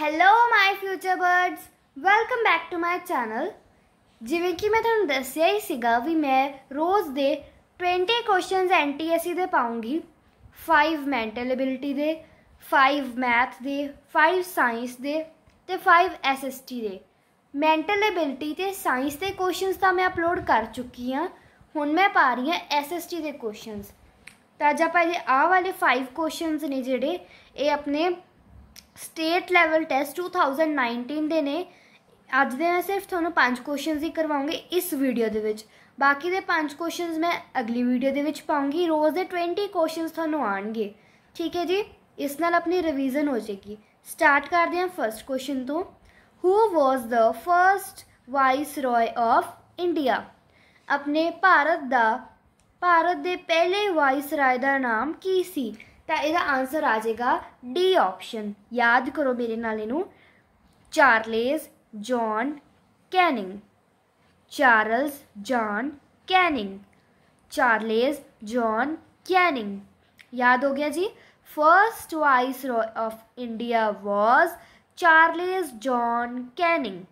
Hello my future birds welcome back to my channel ਜਿਵੇਂ ਕਿ ਮੈਂ ਤੁਹਾਨੂੰ ਦੱਸਿਆ ਹੀ ਸੀਗਾ ਵੀ ਮੈਂ ਰੋਜ਼ ਦੇ 20 ਕੁਐਸਚਨਸ ਐਨਟੀਐਸਸੀ ਦੇ ਪਾਉਂਗੀ 5 ਮੈਂਟਲ ਐਬਿਲਿਟੀ ਦੇ 5 ਮੈਥ ਦੇ 5 ਸਾਇੰਸ ਦੇ ਤੇ 5 ਐਸਐਸਟੀ ਦੇ ਮੈਂਟਲ ਐਬਿਲਿਟੀ ਤੇ ਸਾਇੰਸ ਦੇ ਕੁਐਸਚਨਸ ਤਾਂ ਮੈਂ ਅਪਲੋਡ ਕਰ ਚੁੱਕੀ ਹਾਂ ਹੁਣ ਮੈਂ ਪਾ ਰਹੀ ਹਾਂ ਐਸਐਸਟੀ ਦੇ ਕੁਐਸਚਨਸ ਤਾਂ ਅੱਜ ਆਪਾਂ ਇਹ ਆ ਵਾਲੇ 5 ਕੁਐਸਚਨਸ ਨੇ ਜਿਹੜੇ ਇਹ ਆਪਣੇ ਸਟੇਟ ਲੈਵਲ ਟੈਸਟ 2019 ਦੇ ਨੇ ਅੱਜ ਦੇ ਮੈਂ ਸਿਰਫ ਤੁਹਾਨੂੰ ਪੰਜ ਕੁਐਸਚਨਸ ਹੀ ਕਰਵਾਉਂਗੀ ਇਸ ਵੀਡੀਓ ਦੇ ਵਿੱਚ ਬਾਕੀ ਦੇ ਪੰਜ ਕੁਐਸਚਨਸ ਮੈਂ ਅਗਲੀ ਵੀਡੀਓ ਦੇ ਵਿੱਚ ਪਾਉਂਗੀ ਰੋਜ਼ ਦੇ 20 ਕੁਐਸਚਨਸ ਤੁਹਾਨੂੰ ਆਣਗੇ ਠੀਕ ਹੈ ਜੀ ਇਸ ਨਾਲ ਆਪਣੀ ਰਿਵੀਜ਼ਨ ਹੋ ਜੇਗੀ ਸਟਾਰਟ ਕਰਦੇ ਹਾਂ ਫਰਸਟ ਕੁਐਸਚਨ ਤੋਂ who was the first viceroy of India ਆਪਣੇ ਭਾਰਤ ਦਾ ਭਾਰਤ ਦੇ ਪਹਿਲੇ ਵਾਈਸ ਰਾਏ ਦਾ ਨਾਮ ਕੀ ਸੀ ਤਾਂ ਇਹਦਾ ਆਨਸਰ ਆ ਜਾਏਗਾ ਡੀ ਆਪਸ਼ਨ ਯਾਦ ਕਰੋ ਮੇਰੇ ਨਾਲ ਇਹਨੂੰ Charles John Canning Charles John Canning Charles John Canning ਯਾਦ ਹੋ ਗਿਆ ਜੀ first viceroy of India was Charles John Canning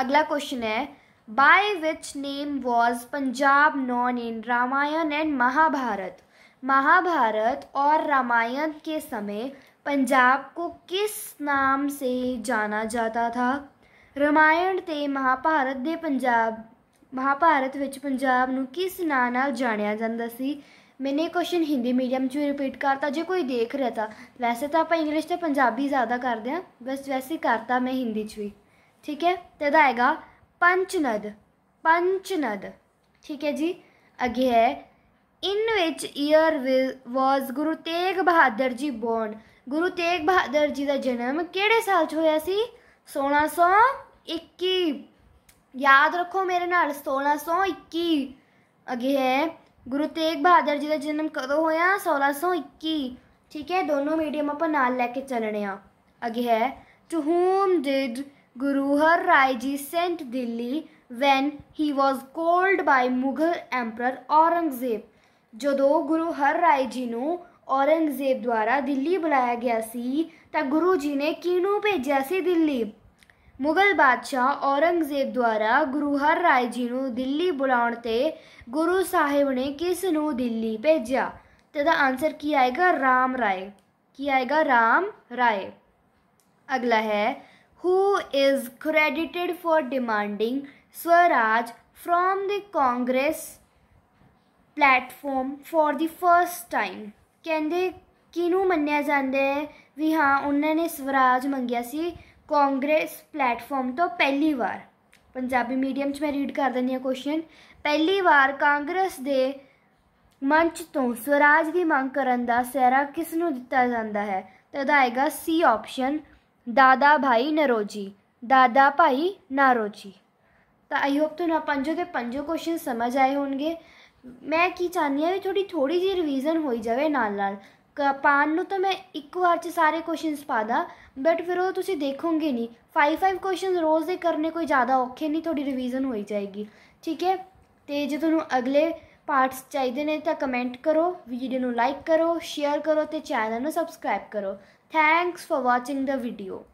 ਅਗਲਾ ਕੁਐਸਚਨ ਹੈ by which name was Punjab known in Ramayana and Mahabharata Mahabharata और रामायण के समय पंजाब को किस नाम से ਜਾਣਾ ਜਾਂਦਾ था ਰਾਮਾਇਣ ਤੇ ਮਹਾਭਾਰਤ ਦੇ ਪੰਜਾਬ ਮਹਾਭਾਰਤ ਵਿੱਚ ਪੰਜਾਬ ਨੂੰ ਕਿਸ ਨਾਂ ਨਾਲ ਜਾਣਿਆ ਜਾਂਦਾ ਸੀ ਮੈਨੇ ਕੁਐਸਚਨ ਹਿੰਦੀ ਮੀਡੀਅਮ 'ਚ ਰਿਪੀਟ ਕਰਤਾ ਜੇ ਕੋਈ ਦੇਖ ਰਿਹਾ ਤਾਂ ਵੈਸੇ ਤਾਂ ਆਪਾਂ ਇੰਗਲਿਸ਼ ਤੇ ਪੰਜਾਬੀ ਜ਼ਿਆਦਾ ਕਰਦੇ ਆ ਬਸ ਵੈਸੇ ਕਰਤਾ ਮੈਂ ਹਿੰਦੀ 'ਚ ਵੀ ਠੀਕ ਹੈ ਤੇ ਇਹਦਾ ਆਏਗਾ ਪੰਚਨਦ पंचनद ठीक है जी आगे है In which year was Guru Tegh Bahadur ji born? Guru Tegh Bahadur ji ਦਾ ਜਨਮ ਕਿਹੜੇ ਸਾਲ 'ਚ ਹੋਇਆ ਸੀ 1621 ਯਾਦ ਰੱਖੋ ਮੇਰੇ ਨਾਲ 1621 ਅਗੇ ਹੈ ਗੁਰੂ ਤੇਗ ਬਹਾਦਰ ਜੀ ਦਾ ਜਨਮ ਕਦੋਂ ਹੋਇਆ 1621 ਠੀਕ ਹੈ ਦੋਨੋਂ ਮੀਡੀਅਮ ਆਪਾਂ ਨਾਲ ਲੈ ਕੇ ਚੱਲਣੇ ਆ ਅਗੇ ਹੈ to whom did Guru Har Rai ji sent Delhi when he was called by Mughal emperor Aurangzeb ਜਦੋਂ ਗੁਰੂ ਹਰ ਰਾਏ ਜੀ ਨੂੰ ਔਰੰਗਜ਼ੇਬ ਦੁਆਰਾ ਦਿੱਲੀ ਬੁਲਾਇਆ ਗਿਆ ਸੀ ਤਾਂ ਗੁਰੂ ਜੀ ਨੇ ਕਿਹਨੂੰ ਭੇਜਿਆ ਸੀ ਦਿੱਲੀ ਮੁਗਲ ਬਾਦਸ਼ਾਹ ਔਰੰਗਜ਼ੇਬ ਦੁਆਰਾ ਗੁਰੂ ਹਰ ਰਾਏ ਜੀ ਨੂੰ ਦਿੱਲੀ ਬੁਲਾਉਣ ਤੇ ਗੁਰੂ ਸਾਹਿਬ ਨੇ ਕਿਸ ਨੂੰ ਦਿੱਲੀ ਭੇਜਿਆ ਤੇ ਦਾ ਆਨਸਰ ਕੀ ਆਏਗਾ ਰਾਮ ਰਾਏ ਕੀ ਆਏਗਾ ਰਾਮ ਰਾਏ ਅਗਲਾ ਹੈ who is credited for demanding swaraj from the congress platform for the first time ਕਹਿੰਦੇ ਕਿਨੂੰ ਮੰਨਿਆ ਜਾਂਦਾ ਹੈ ਵੀ ਹਾਂ ਉਹਨਾਂ ਨੇ ਸਵਰਾਜ ਮੰਗਿਆ ਸੀ ਕਾਂਗਰਸ ਪਲੇਟਫਾਰਮ ਤੋਂ ਪਹਿਲੀ ਵਾਰ ਪੰਜਾਬੀ ਮੀਡੀਅਮ 'ਚ ਮੈਂ ਰੀਡ ਕਰ ਦਿੰਦੀ ਹਾਂ ਕੁਐਸਚਨ ਪਹਿਲੀ ਵਾਰ ਕਾਂਗਰਸ ਦੇ ਮੰਚ ਤੋਂ ਸਵਰਾਜ ਦੀ ਮੰਗ ਕਰਨ ਦਾ ਸਹਿਰਾ ਕਿਸ ਨੂੰ ਦਿੱਤਾ ਜਾਂਦਾ ਹੈ ਤਾਂ ਦਾ ਆਏਗਾ ਸੀ ਆਪਸ਼ਨ ਦਾਦਾ ਭਾਈ ਨਰੋਜੀ ਦਾਦਾ ਭਾਈ ਨਰੋਜੀ ਤਾਂ ਆਈ ਹੋਪ ਤੁਹਾਨੂੰ ਪੰਜੋ ਦੇ ਪੰਜੋ ਕੁਐਸਚਨ ਸਮਝ ਆਏ ਹੋਣਗੇ ਮੈਂ ਕੀ ਚਾਹਨੀ ਆ ਵੀ ਥੋੜੀ ਥੋੜੀ ਜੀ ਰਿਵੀਜ਼ਨ ਹੋਈ ਜਾਵੇ ਨਾਲ ਨਾਲ ਪਾਣ ਨੂੰ ਤਾਂ ਮੈਂ ਇੱਕ ਵਾਰ 'ਚ ਸਾਰੇ ਕੁਐਸਚਨਸ ਪਾਦਾ ਬਟ ਫਿਰ ਉਹ ਤੁਸੀਂ ਦੇਖੋਗੇ ਨਹੀਂ 5-5 ਕੁਐਸਚਨਸ ਰੋਜ਼ ਦੇ ਕਰਨੇ ਕੋਈ ਜ਼ਿਆਦਾ ਔਖੇ ਨਹੀਂ ਤੁਹਾਡੀ ਰਿਵੀਜ਼ਨ ਹੋਈ ਜਾਏਗੀ ਠੀਕ ਹੈ ਤੇ ਜੇ ਤੁਹਾਨੂੰ ਅਗਲੇ ਪਾਰਟਸ ਚਾਹੀਦੇ ਨੇ ਤਾਂ ਕਮੈਂਟ ਕਰੋ ਵੀਡੀਓ ਨੂੰ ਲਾਈਕ ਕਰੋ ਸ਼ੇਅਰ ਕਰੋ ਤੇ ਚੈਨਲ ਨੂੰ ਸਬਸਕ੍ਰਾਈਬ ਕਰੋ thanks for watching the video